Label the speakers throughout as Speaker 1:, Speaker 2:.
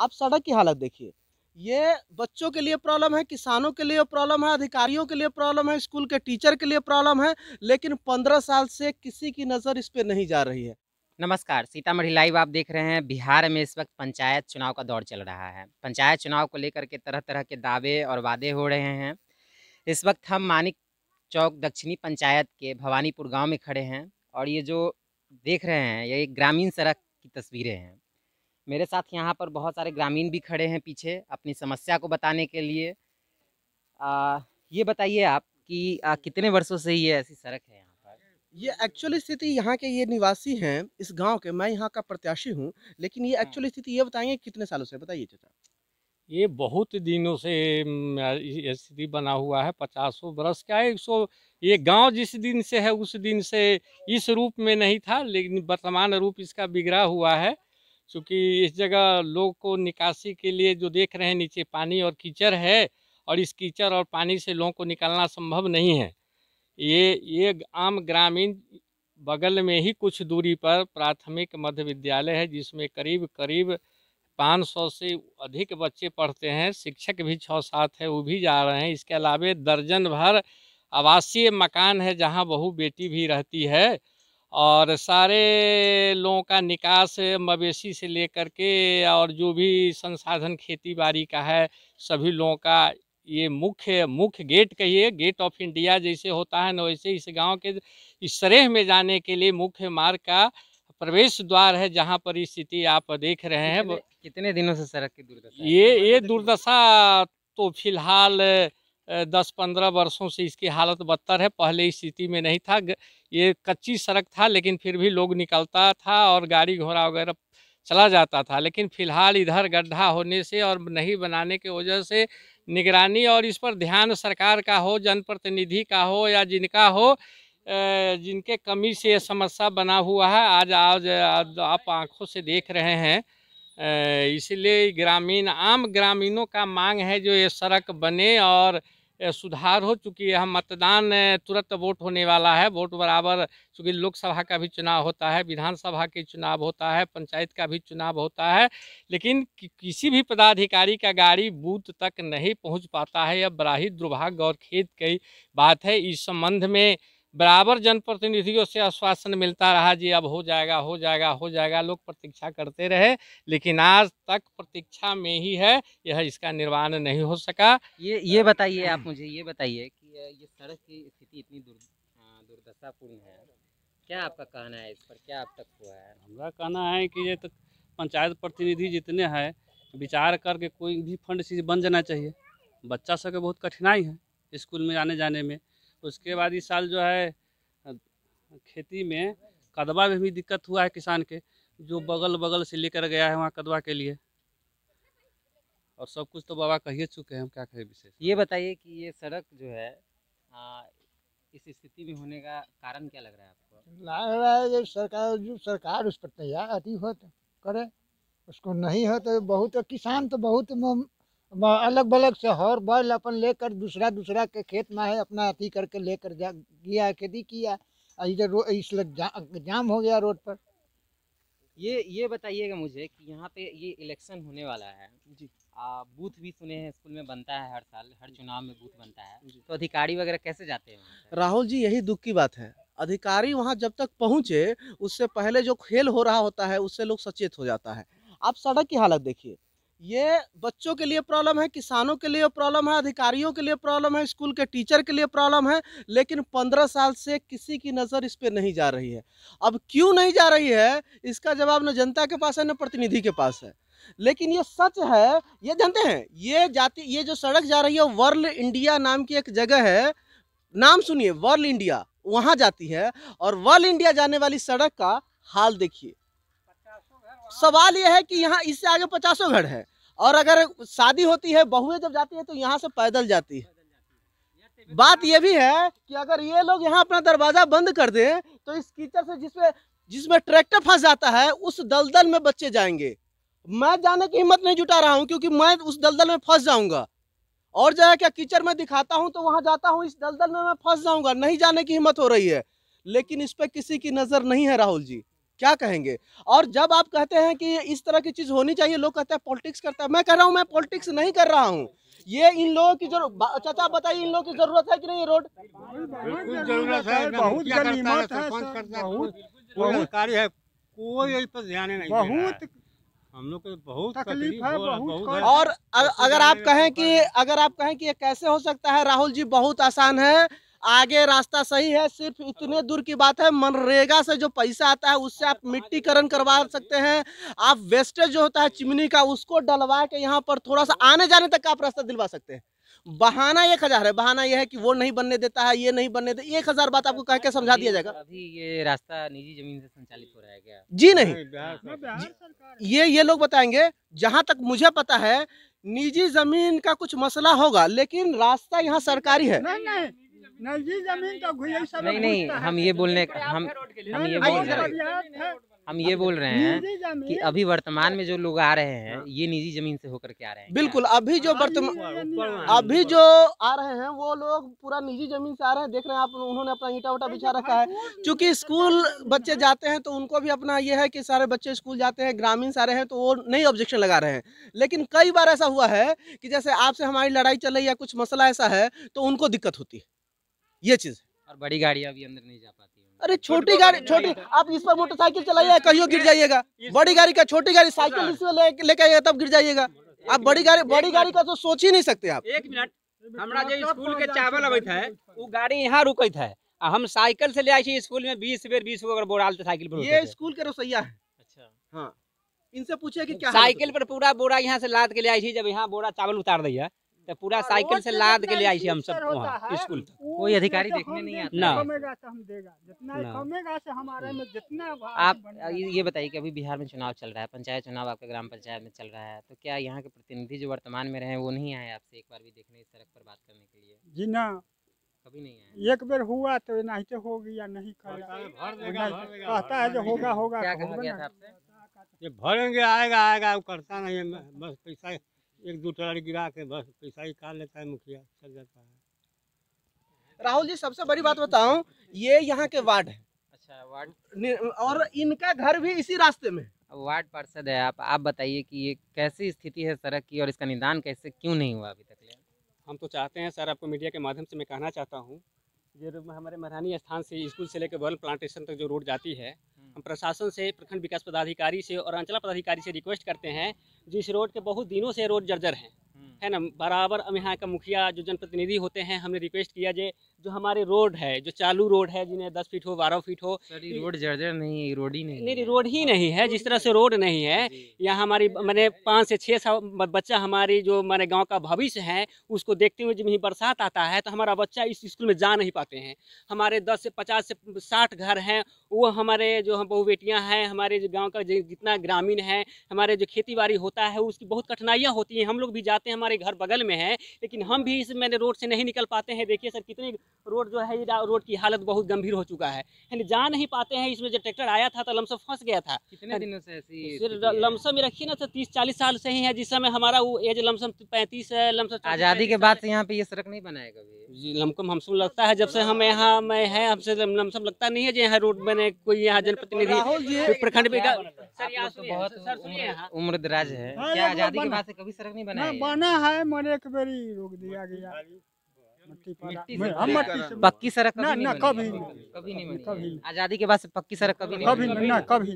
Speaker 1: आप सड़क की हालत देखिए ये बच्चों के लिए प्रॉब्लम है किसानों के लिए प्रॉब्लम है अधिकारियों के लिए प्रॉब्लम है स्कूल के टीचर के लिए प्रॉब्लम है लेकिन पंद्रह साल से किसी की नज़र इस पर नहीं जा रही है
Speaker 2: नमस्कार सीतामढ़ी लाइव आप देख रहे हैं बिहार में इस वक्त पंचायत चुनाव का दौर चल रहा है पंचायत चुनाव को लेकर के तरह तरह के दावे और वादे हो रहे हैं इस वक्त हम मानिक चौक दक्षिणी पंचायत के भवानीपुर गाँव में खड़े हैं और ये जो देख रहे हैं ये ग्रामीण सड़क की तस्वीरें हैं मेरे साथ यहाँ पर बहुत सारे ग्रामीण भी खड़े हैं पीछे अपनी समस्या को बताने के लिए आ, ये बताइए आप कि आ, कितने वर्षों से ये ऐसी सड़क है यहाँ पर
Speaker 1: ये एक्चुअल स्थिति यहाँ के ये निवासी हैं इस गांव के मैं यहाँ का प्रत्याशी हूँ लेकिन ये एक्चुअल हाँ। स्थिति ये बताइए
Speaker 3: कितने सालों से बताइए चाचा ये बहुत दिनों से स्थिति बना हुआ है पचासों बरस का है एक सौ ये गांव जिस दिन से है उस दिन से इस रूप में नहीं था लेकिन वर्तमान रूप इसका बिगड़ा हुआ है क्योंकि इस जगह लोग को निकासी के लिए जो देख रहे हैं नीचे पानी और कीचड़ है और इस कीचड़ और पानी से लोगों को निकालना संभव नहीं है ये ये आम ग्रामीण बगल में ही कुछ दूरी पर प्राथमिक मध्य विद्यालय है जिसमें करीब करीब 500 से अधिक बच्चे पढ़ते हैं शिक्षक भी छः सात है वो भी जा रहे हैं इसके अलावा दर्जन भर आवासीय मकान है जहाँ बहू बेटी भी रहती है और सारे लोगों का निकास मवेशी से लेकर के और जो भी संसाधन खेती बाड़ी का है सभी लोगों का ये मुख्य मुख्य गेट कहिए गेट ऑफ इंडिया जैसे होता है ना वैसे इस गांव के इस सरेह में जाने के लिए मुख्य मार्ग का प्रवेश द्वार है जहां पर स्थिति आप देख रहे हैं कितने दिनों से सड़क की दुर्दशा ये ये दुर्दशा तो फिलहाल दस पंद्रह वर्षों से इसकी हालत बदतर है पहले इस स्थिति में नहीं था ये कच्ची सड़क था लेकिन फिर भी लोग निकलता था और गाड़ी घोड़ा वगैरह चला जाता था लेकिन फिलहाल इधर गड्ढा होने से और नहीं बनाने के वजह से निगरानी और इस पर ध्यान सरकार का हो जनप्रतिनिधि का हो या जिनका हो जिनके कमी से यह समस्या बना हुआ है आज आज, आप आँखों से देख रहे हैं इसलिए ग्रामीण आम ग्रामीणों का मांग है जो ये सड़क बने और सुधार हो चूँकि यह मतदान तुरंत वोट होने वाला है वोट बराबर चूँकि लोकसभा का भी चुनाव होता है विधानसभा के चुनाव होता है पंचायत का भी चुनाव होता है लेकिन कि, किसी भी पदाधिकारी का गाड़ी बूथ तक नहीं पहुंच पाता है यह बड़ा ही दुर्भाग्य और खेद की बात है इस संबंध में बराबर जनप्रतिनिधियों से आश्वासन मिलता रहा जी अब हो जाएगा हो जाएगा हो जाएगा लोग प्रतीक्षा करते रहे लेकिन आज तक प्रतीक्षा में ही है यह इसका निर्माण नहीं हो सका ये ये बताइए आप मुझे ये बताइए
Speaker 2: कि ये सड़क की स्थिति इतनी दुर् हाँ, दुर्दशापूर्ण है क्या आपका कहना है इस पर क्या अब तक हुआ है
Speaker 4: हमारा कहना है कि ये तो पंचायत प्रतिनिधि जितने हैं विचार करके कोई भी फंड चीज़ बन जाना चाहिए बच्चा सबके बहुत कठिनाई है स्कूल में आने जाने में उसके बाद इस साल जो है खेती में कदवा में भी दिक्कत हुआ है किसान के जो बगल बगल से लेकर गया है वहाँ कदवा के लिए और सब कुछ तो बाबा कहिए चुके हैं हम क्या कहें विशेष ये बताइए
Speaker 2: कि ये सड़क जो है आ, इस स्थिति में होने का कारण क्या लग रहा है आपको
Speaker 3: लग रहा है जो सरकार जो सरकार उस पर तैयार अति हो करे उसको नहीं हो तो
Speaker 1: बहुत किसान तो बहुत अलग बलग से हॉर बैल अपन लेकर दूसरा दूसरा के खेत में है अपना अथी करके लेकर जा गया खेती किया इधर इसलिए जा,
Speaker 3: जाम हो गया रोड पर
Speaker 2: ये ये बताइएगा मुझे कि यहाँ पे ये इलेक्शन होने वाला है जी आ, बूथ भी सुने हैं स्कूल में बनता है हर साल हर चुनाव में बूथ बनता है तो अधिकारी वगैरह कैसे जाते हैं
Speaker 1: राहुल जी यही दुख की बात है अधिकारी वहाँ जब तक पहुँचे उससे पहले जो खेल हो रहा होता है उससे लोग सचेत हो जाता है आप सड़क की हालत देखिए ये बच्चों के लिए प्रॉब्लम है किसानों के लिए प्रॉब्लम है अधिकारियों के लिए प्रॉब्लम है स्कूल के टीचर के लिए प्रॉब्लम है लेकिन पंद्रह साल से किसी की नज़र इस पर नहीं जा रही है अब क्यों नहीं जा रही है इसका जवाब न जनता के पास है न प्रतिनिधि के पास है लेकिन ये सच है ये जानते हैं ये जाति ये जो सड़क जा रही है वर्ल्ड इंडिया नाम की एक जगह है नाम सुनिए वर्ल्ड इंडिया वहाँ जाती है और वर्ल्ड इंडिया जाने वाली सड़क का हाल देखिए सवाल यह है कि यहाँ इससे आगे पचासों घर है और अगर शादी होती है बहुएं जब जाती है तो यहाँ से पैदल जाती है बात यह भी है कि अगर ये लोग यहाँ अपना दरवाजा बंद कर दें तो इस कीचड़ से जिसमें जिसमें ट्रैक्टर फंस जाता है उस दलदल में बच्चे जाएंगे मैं जाने की हिम्मत नहीं जुटा रहा हूँ क्योंकि मैं उस दलदल में फंस जाऊंगा और जो है क्या कीचड़ में दिखाता हूँ तो वहां जाता हूँ इस दलदल में मैं फंस जाऊंगा नहीं जाने की हिम्मत हो रही है लेकिन इस पर किसी की नज़र नहीं है राहुल जी क्या कहेंगे और जब आप कहते हैं कि इस तरह की चीज़ होनी चाहिए लोग कहते हैं पॉलिटिक्स करता है मैं कह रहा हूँ मैं पॉलिटिक्स नहीं कर रहा हूँ ये इन लोगों की जरूरत चाचा बताइए इन लोगों की जरूरत है कि नहीं रोड
Speaker 3: बहुत है कोई इस पर ध्यान नहीं बहुत हम लोग तो बहुत तकलीफ है और अगर आप
Speaker 1: कहें कि अगर आप कहें कि ये कैसे हो सकता है राहुल जी बहुत आसान है आगे रास्ता सही है सिर्फ इतने दूर की बात है मनरेगा से जो पैसा आता है उससे आप मिट्टीकरण करवा सकते हैं आप वेस्टेज जो होता है चिमनी का उसको डलवा के यहाँ पर थोड़ा सा आने जाने तक का आप रास्ता दिलवा सकते हैं बहाना एक हजार है बहाना यह है कि वो नहीं बनने देता है ये नहीं बनने देता एक हजार बात आपको कह के समझा दिया जाएगा
Speaker 2: अभी ये रास्ता निजी जमीन से संचालित हो रहा है क्या जी नहीं हाँ,
Speaker 1: ये ये लोग बताएंगे जहाँ तक मुझे पता है निजी जमीन का कुछ मसला होगा लेकिन रास्ता यहाँ सरकारी है नहीं, नहीं। जमीन का घुई नहीं नहीं हम ये बोलने हम हम ये बोल रहे
Speaker 2: हम ये बोल रहे हैं कि अभी वर्तमान में जो लोग आ रहे हैं ये निजी जमीन से होकर के आ रहे हैं बिल्कुल अभी जो हाँ,
Speaker 1: वर्तमान अभी जो आ रहे हैं वो लोग पूरा निजी जमीन से आ रहे हैं देख रहे हैं आप उन्होंने अपना ईटा उटा तो बिछा रखा है क्योंकि स्कूल बच्चे जाते हैं तो उनको भी अपना ये है कि सारे बच्चे स्कूल जाते हैं ग्रामीण सारे हैं तो वो नहीं ऑब्जेक्शन लगा रहे हैं लेकिन कई बार ऐसा हुआ है कि जैसे आपसे हमारी लड़ाई चल रही है कुछ मसला ऐसा है तो उनको दिक्कत होती है ये चीज
Speaker 2: और बड़ी गाड़ियां भी अंदर नहीं जा
Speaker 1: पाती अरे छोटी गाड़ी छोटी आप इस पर मोटरसाइकिल चलाइए कहीं गिर जाइएगा बड़ी गाड़ी का छोटी गाड़ी साइकिल इसमें लेके आइएगा तब गिर जाइएगा आप बड़ी गाड़ी बड़ी गाड़ी का तो सोच ही नहीं सकते आप
Speaker 4: एक मिनट हमारा जो स्कूल के चावल अब वो गाड़ी यहाँ रुक है हम साइकिल से ले आए छी स्कूल में बीस बेर बीस गो बोराल साइकिल पर ये
Speaker 1: स्कूल के रसोइया है
Speaker 4: अच्छा हाँ
Speaker 1: इनसे पूछे कि क्या साइकिल पर पूरा
Speaker 4: बोरा यहाँ से लाद के ले आई थी जब यहाँ बोरा चावल उतार दिया तो पूरा साइकिल से लाद के ले आई थी हम सब वहाँ स्कूल कोई अधिकारी तो देखने नहीं आता
Speaker 1: ना आप
Speaker 2: ये बताइए कि अभी बिहार में चुनाव चल रहा है पंचायत चुनाव आपके ग्राम पंचायत में चल रहा है तो क्या यहाँ के प्रतिनिधि जो वर्तमान में रहे वो नहीं आए आपसे एक बार भी देखने इस सड़क पर बात करने के लिए जी ना कभी नहीं
Speaker 3: आया एक बार हुआ तो, तो नहीं हो गया नहीं कहता है जो होगा होगा क्या तो कहा गया था आपसे ये भरेंगे आएगा आएगा वो करता नहीं है बस पैसा एक दो ट्राली गिरा के बस पैसा ही काट लेता है मुखिया चल जाता
Speaker 1: है राहुल जी सबसे बड़ी बात बताऊं
Speaker 3: ये यहाँ के वार्ड है अच्छा वार्ड
Speaker 1: और इनका घर भी इसी रास्ते में वार्ड पार्षद है
Speaker 2: आप आप बताइए कि ये कैसी स्थिति है सड़क की और इसका निदान कैसे क्यों नहीं हुआ अभी तक हम तो चाहते हैं सर आपको मीडिया के माध्यम
Speaker 4: से मैं कहना चाहता हूँ जो हमारे महरानी स्थान से स्कूल से लेकर बल प्लांटेशन तक जो रोड जाती है हम्म। हम प्रशासन से प्रखंड विकास पदाधिकारी से और अंचला पदाधिकारी से रिक्वेस्ट करते हैं जिस रोड के बहुत दिनों से रोड जर्जर है हम्म। है ना बराबर हम यहाँ का मुखिया जो जनप्रतिनिधि होते हैं हमने रिक्वेस्ट किया जे जो हमारे रोड है जो चालू रोड है जिन्हें दस फीट हो बारह फीट हो रोड
Speaker 2: जर्जर नहीं है रोड ही नहीं
Speaker 4: नहीं रोड ही नहीं है जिस तरह से रोड नहीं है यहाँ हमारी मैंने पाँच से छः साल बच्चा हमारी जो मैंने गाँव का भविष्य है उसको देखते हुए जब बरसात आता है तो हमारा बच्चा इस स्कूल में जा नहीं पाते हैं हमारे दस से पचास से साठ घर हैं वो हमारे जो हम बहु बेटियाँ हैं हमारे जो गाँव का जितना ग्रामीण है हमारे जो खेती बाड़ी होता है उसकी बहुत कठिनाइयाँ होती हैं हम लोग भी जाते हैं हमारे घर बगल में है लेकिन हम भी इस मैंने रोड से नहीं निकल पाते हैं देखिए सर कितने रोड जो है रोड की हालत बहुत गंभीर हो चुका है यानी जा नहीं पाते हैं इसमें जब ट्रैक्टर आया था तो लमसम फंस गया था कितने दिनों से ऐसी तो लमसम में रखिए ना तो तीस चालीस साल से ही है जिस समय हमारा वो एज लमसम पैंतीस है लमसम आज़ादी
Speaker 2: के बाद से यहाँ पे ये सड़क नहीं बनाएगा कभी
Speaker 4: जी लमकम हमसम लगता है जब से हम यहाँ में है हमसे लमसम लगता नहीं है जो यहाँ रोड बने कोई यहाँ जनप्रतिनिधि प्रखंड में तो
Speaker 2: उम्र दराज है हाँ, क्या आज़ादी के बाद से कभी सड़क नहीं हाँ, बना
Speaker 3: बना है मैंने एक बार रोक दिया गया हम पक्की सड़क ना ना कभी कभी नहीं कभी
Speaker 2: आजादी के बाद से पक्की सड़क
Speaker 4: कभी
Speaker 1: नहीं कभी ना कभी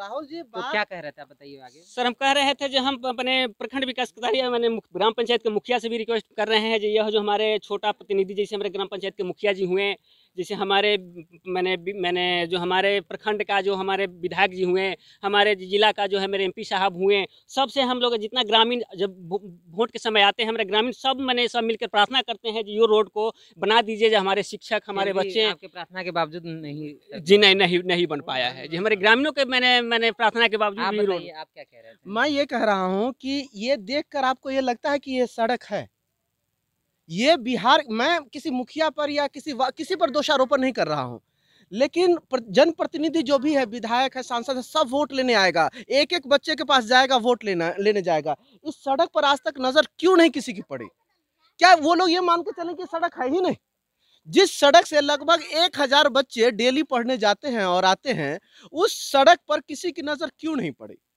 Speaker 2: राहुल जी तो क्या कह रहे थे बताइए आगे
Speaker 4: सर हम कह रहे थे जो हम अपने प्रखंड विकास अधिकारी मैंने ग्राम पंचायत के मुखिया से भी रिक्वेस्ट कर रहे हैं जो यह जो हमारे छोटा प्रतिनिधि जैसे हमारे ग्राम पंचायत के मुखिया जी हुए जैसे हमारे मैंने मैंने जो हमारे प्रखंड का जो हमारे विधायक जी हुए हमारे जिला का जो है मेरे एमपी साहब हुए सबसे हम लोग जितना ग्रामीण जब वोट के समय आते हैं हमारे ग्रामीण सब मैंने सब मिलकर प्रार्थना करते हैं जो रोड को बना दीजिए जो हमारे शिक्षक हमारे बच्चे आपके प्रार्थना के बावजूद नहीं जी नहीं नहीं नहीं बन पाया है जी हमारे ग्रामीणों के मैंने मैंने प्रार्थना के बावजूद आप
Speaker 1: क्या कह रहे हैं मैं ये कह रहा हूँ कि ये देख आपको ये लगता है कि ये सड़क है ये बिहार मैं किसी मुखिया पर या किसी किसी पर दोषारोपण नहीं कर रहा हूँ लेकिन जनप्रतिनिधि जो भी है विधायक है सांसद है सब वोट लेने आएगा एक एक बच्चे के पास जाएगा वोट लेना लेने जाएगा इस सड़क पर आज तक नज़र क्यों नहीं किसी की पड़ी क्या वो लोग ये मान के चले कि सड़क है ही नहीं जिस सड़क से लगभग एक हज़ार बच्चे डेली पढ़ने जाते हैं और आते हैं उस सड़क पर किसी की नज़र क्यों नहीं पड़ी